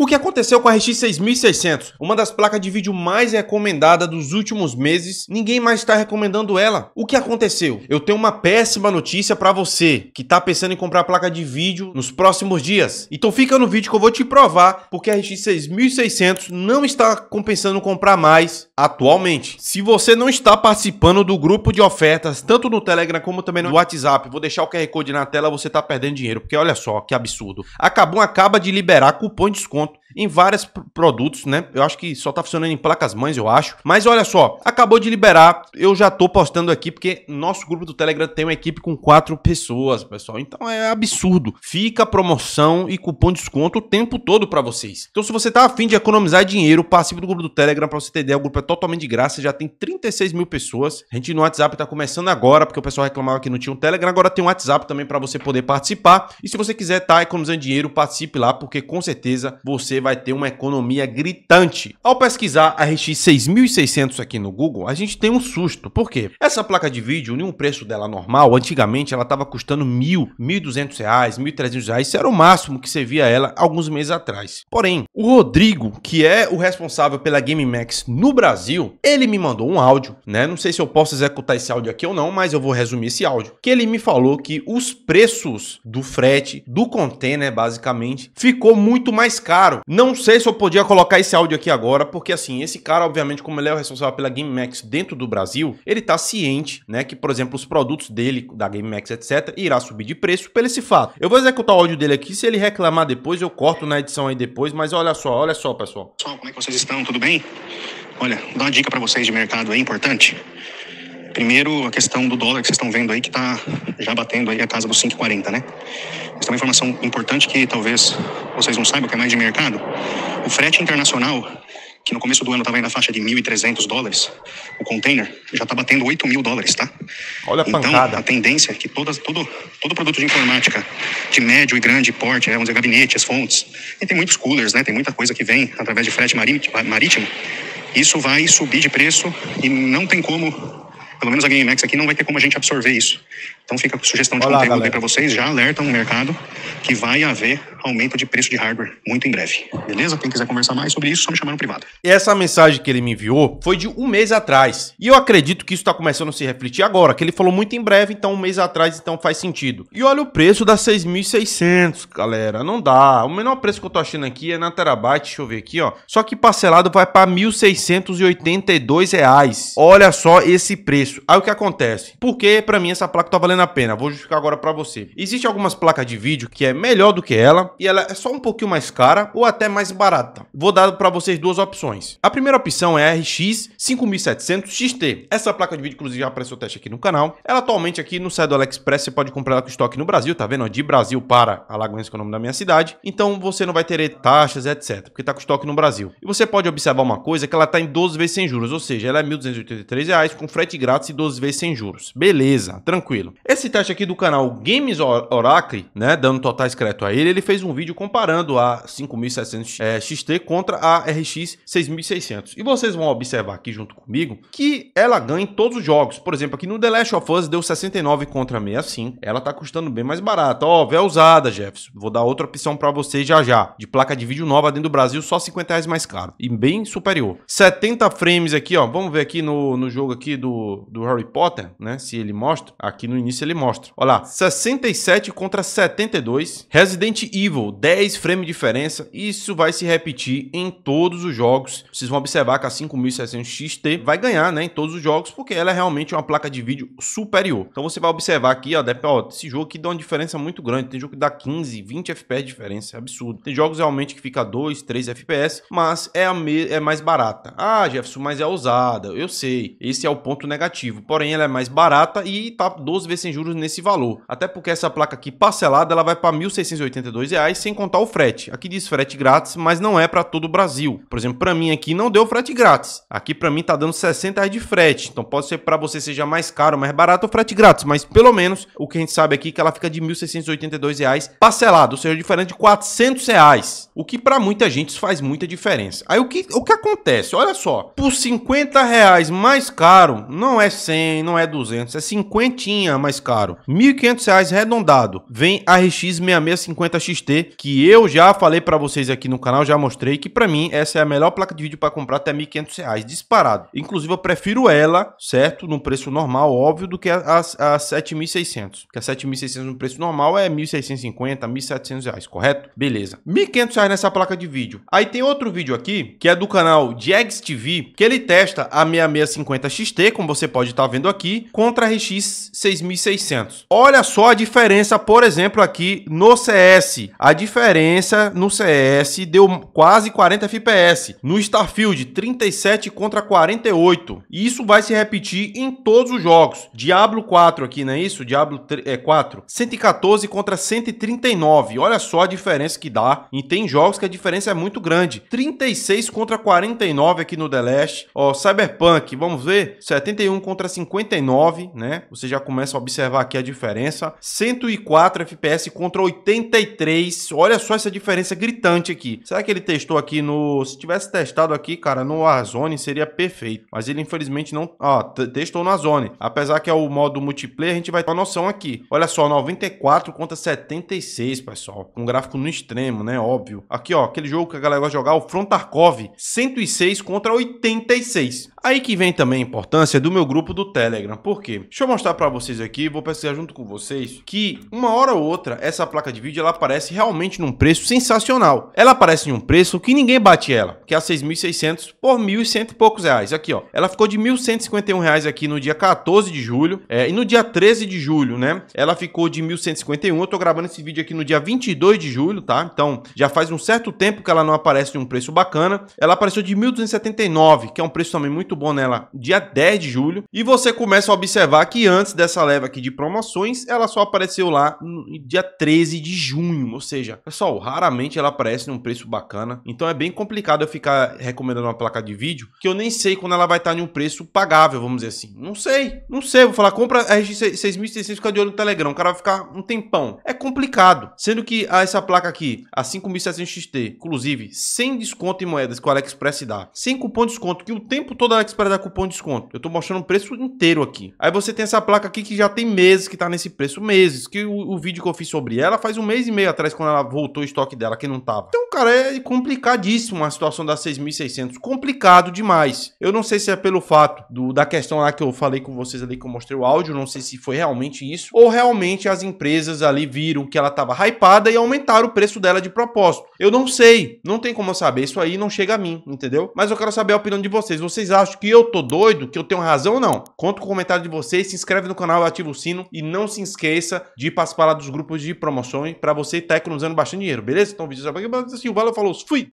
O que aconteceu com a RX 6600, uma das placas de vídeo mais recomendada dos últimos meses, ninguém mais está recomendando ela. O que aconteceu? Eu tenho uma péssima notícia para você que está pensando em comprar placa de vídeo nos próximos dias. Então fica no vídeo que eu vou te provar porque a RX 6600 não está compensando comprar mais atualmente. Se você não está participando do grupo de ofertas, tanto no Telegram como também no WhatsApp, vou deixar o QR Code na tela, você está perdendo dinheiro, porque olha só que absurdo. Acabou acaba de liberar cupom de desconto not em vários produtos, né? Eu acho que só tá funcionando em placas mães, eu acho. Mas olha só, acabou de liberar, eu já tô postando aqui porque nosso grupo do Telegram tem uma equipe com quatro pessoas, pessoal. Então é absurdo. Fica promoção e cupom de desconto o tempo todo para vocês. Então se você tá afim de economizar dinheiro, participe do grupo do Telegram para você ter ideia, o grupo é totalmente de graça, já tem 36 mil pessoas. A gente no WhatsApp tá começando agora, porque o pessoal reclamava que não tinha um Telegram, agora tem um WhatsApp também para você poder participar. E se você quiser tá economizando dinheiro, participe lá, porque com certeza você vai vai ter uma economia gritante. Ao pesquisar a RX 6600 aqui no Google, a gente tem um susto. Por quê? Essa placa de vídeo, nenhum preço dela normal, antigamente ela estava custando mil, mil duzentos reais, mil trezentos reais. Isso era o máximo que você via ela alguns meses atrás. Porém, o Rodrigo, que é o responsável pela Game Max no Brasil, ele me mandou um áudio, né? Não sei se eu posso executar esse áudio aqui ou não, mas eu vou resumir esse áudio. Que ele me falou que os preços do frete, do container, basicamente, ficou muito mais caro. Não sei se eu podia colocar esse áudio aqui agora, porque assim, esse cara, obviamente, como ele é o responsável pela Game Max dentro do Brasil, ele tá ciente, né, que, por exemplo, os produtos dele, da Game Max, etc, irá subir de preço pelo esse fato. Eu vou executar o áudio dele aqui, se ele reclamar depois, eu corto na edição aí depois, mas olha só, olha só, pessoal. Pessoal, como é que vocês estão? Tudo bem? Olha, vou dar uma dica para vocês de mercado aí, é importante. Primeiro, a questão do dólar que vocês estão vendo aí, que está já batendo aí a casa dos 5,40, né? Isso é uma informação importante que talvez vocês não saibam, que é mais de mercado. O frete internacional, que no começo do ano estava na faixa de 1.300 dólares, o container já está batendo 8.000 dólares, tá? Olha a então, pancada. a tendência é que todas, todo, todo produto de informática, de médio e grande porte, é, vamos dizer, gabinetes, fontes, e tem muitos coolers, né? Tem muita coisa que vem através de frete marítimo. Isso vai subir de preço e não tem como pelo menos a GameX aqui não vai ter como a gente absorver isso. Então fica a sugestão de Olá, conteúdo galera. aí para vocês, já alertam o mercado que vai haver aumento de preço de hardware muito em breve. Beleza? Quem quiser conversar mais sobre isso, só me chamar no privado. E essa mensagem que ele me enviou foi de um mês atrás. E eu acredito que isso está começando a se refletir agora, que ele falou muito em breve, então um mês atrás, então faz sentido. E olha o preço da 6.600, galera, não dá. O menor preço que eu tô achando aqui é na Terabyte, deixa eu ver aqui, ó. Só que parcelado vai para 1.682 reais. Olha só esse preço. Aí o que acontece? Porque para mim essa placa tá valendo valendo a pena. Vou justificar agora para você. Existe algumas placas de vídeo que é melhor do que ela e ela é só um pouquinho mais cara ou até mais barata. Vou dar para vocês duas opções. A primeira opção é a RX 5700 XT. Essa placa de vídeo, inclusive, já apareceu teste aqui no canal. Ela atualmente aqui no site do AliExpress, você pode comprar ela com estoque no Brasil, tá vendo? De Brasil para Alagoas, que é o nome da minha cidade. Então você não vai ter taxas, etc, porque tá com estoque no Brasil. E você pode observar uma coisa, que ela tá em 12 vezes sem juros, ou seja, ela é R$ 1.283 com frete grátis e 12 vezes sem juros. Beleza, tranquilo. Esse teste aqui do canal Games Oracle, né, dando totais crédito a ele, ele fez um vídeo comparando a 5700 é, XT contra a RX 6600. E vocês vão observar aqui junto comigo que ela ganha em todos os jogos. Por exemplo, aqui no The Last of Us deu 69 contra 65. Ela tá custando bem mais barata. Ó, oh, véia usada, Jefferson. Vou dar outra opção para vocês já já. De placa de vídeo nova dentro do Brasil, só 50 reais mais caro. E bem superior. 70 frames aqui, ó. Vamos ver aqui no, no jogo aqui do, do Harry Potter, né, se ele mostra. Aqui no início início ele mostra. Olha lá, 67 contra 72, Resident Evil, 10 frame diferença, isso vai se repetir em todos os jogos. Vocês vão observar que a 5600 XT vai ganhar, né, em todos os jogos, porque ela é realmente uma placa de vídeo superior. Então você vai observar aqui, ó, esse jogo aqui dá uma diferença muito grande, tem jogo que dá 15, 20 FPS de diferença, é absurdo. Tem jogos realmente que fica 2, 3 FPS, mas é, a é mais barata. Ah, Jefferson, mas é ousada, eu sei, esse é o ponto negativo, porém ela é mais barata e tá 12 vezes sem juros nesse valor. Até porque essa placa aqui parcelada, ela vai para R$ reais sem contar o frete. Aqui diz frete grátis, mas não é para todo o Brasil. Por exemplo, para mim aqui não deu frete grátis. Aqui para mim tá dando R$ 60 de frete. Então pode ser para você seja mais caro, mais barato o frete grátis, mas pelo menos o que a gente sabe aqui é que ela fica de R$ reais parcelado, ou seja, diferente de R$ reais, o que para muita gente faz muita diferença. Aí o que, o que acontece? Olha só, por R$ reais mais caro, não é 100, não é 200, é cinquentinha, mas mais caro. R$ 1.500 arredondado. Vem a RX 6650XT, que eu já falei para vocês aqui no canal, já mostrei que para mim essa é a melhor placa de vídeo para comprar até R$ 1.500, disparado. Inclusive eu prefiro ela, certo, no preço normal, óbvio, do que a, a, a 7.600. Que a 7.600 no preço normal é 1.650, 1.700 reais, correto? Beleza. 1.500 reais nessa placa de vídeo. Aí tem outro vídeo aqui, que é do canal Jags TV, que ele testa a 6650 XT, como você pode estar tá vendo aqui, contra a RX 6650 2.600. Olha só a diferença, por exemplo, aqui no CS. A diferença no CS deu quase 40 FPS. No Starfield, 37 contra 48. E isso vai se repetir em todos os jogos. Diablo 4 aqui, não é isso? Diablo 3, é, 4. 114 contra 139. Olha só a diferença que dá. E tem jogos que a diferença é muito grande. 36 contra 49 aqui no The Last. Ó, Cyberpunk, vamos ver? 71 contra 59, né? Você já começa a observar aqui a diferença, 104 FPS contra 83, olha só essa diferença gritante aqui. Será que ele testou aqui no... se tivesse testado aqui, cara, no Warzone seria perfeito, mas ele infelizmente não... ó, testou na zone apesar que é o modo multiplayer, a gente vai ter uma noção aqui. Olha só, 94 contra 76, pessoal, um gráfico no extremo, né, óbvio. Aqui, ó, aquele jogo que a galera vai jogar, o Frontarkov, 106 contra 86. Aí que vem também a importância do meu grupo do Telegram, por quê? Deixa eu mostrar pra vocês aqui aqui, vou pesquisar junto com vocês, que uma hora ou outra essa placa de vídeo ela aparece realmente num preço sensacional. Ela aparece em um preço que ninguém bate ela, que é a 6.600 por 1.100 e poucos reais. Aqui, ó, ela ficou de 1.151 reais aqui no dia 14 de julho, é, e no dia 13 de julho, né, ela ficou de 1.151. Eu tô gravando esse vídeo aqui no dia 22 de julho, tá? Então, já faz um certo tempo que ela não aparece em um preço bacana. Ela apareceu de 1.279, que é um preço também muito bom nela, dia 10 de julho. E você começa a observar que antes dessa leva aqui de promoções, ela só apareceu lá no dia 13 de junho. Ou seja, pessoal, raramente ela aparece num preço bacana. Então é bem complicado eu ficar recomendando uma placa de vídeo que eu nem sei quando ela vai estar em um preço pagável, vamos dizer assim. Não sei, não sei. Vou falar, compra a RG6600 fica de olho no Telegram. O cara vai ficar um tempão. É complicado. Sendo que ah, essa placa aqui, a 5700 XT, inclusive, sem desconto em moedas que o AliExpress dá, sem cupom de desconto, que o tempo todo a AliExpress dá cupom de desconto. Eu tô mostrando o preço inteiro aqui. Aí você tem essa placa aqui que já tá tem meses que tá nesse preço, meses. Que o, o, vídeo que eu fiz sobre ela faz um mês e meio atrás, quando ela voltou o estoque dela, que não tava. Então, cara, é complicadíssimo a situação da 6.600. Complicado demais. Eu não sei se é pelo fato do, da questão lá que eu falei com vocês ali, que eu mostrei o áudio, não sei se foi realmente isso, ou realmente as empresas ali viram que ela tava hypada e aumentaram o preço dela de propósito. Eu não sei, não tem como eu saber, isso aí não chega a mim, entendeu? Mas eu quero saber a opinião de vocês. Vocês acham que eu tô doido, que eu tenho razão ou não? Conta com o comentário de vocês, se inscreve no canal e ativa ativa o sino e não se esqueça de participar lá dos grupos de promoções para você estar tá economizando bastante dinheiro, beleza? Então o vídeo já vai. Assim, valeu, falou, fui!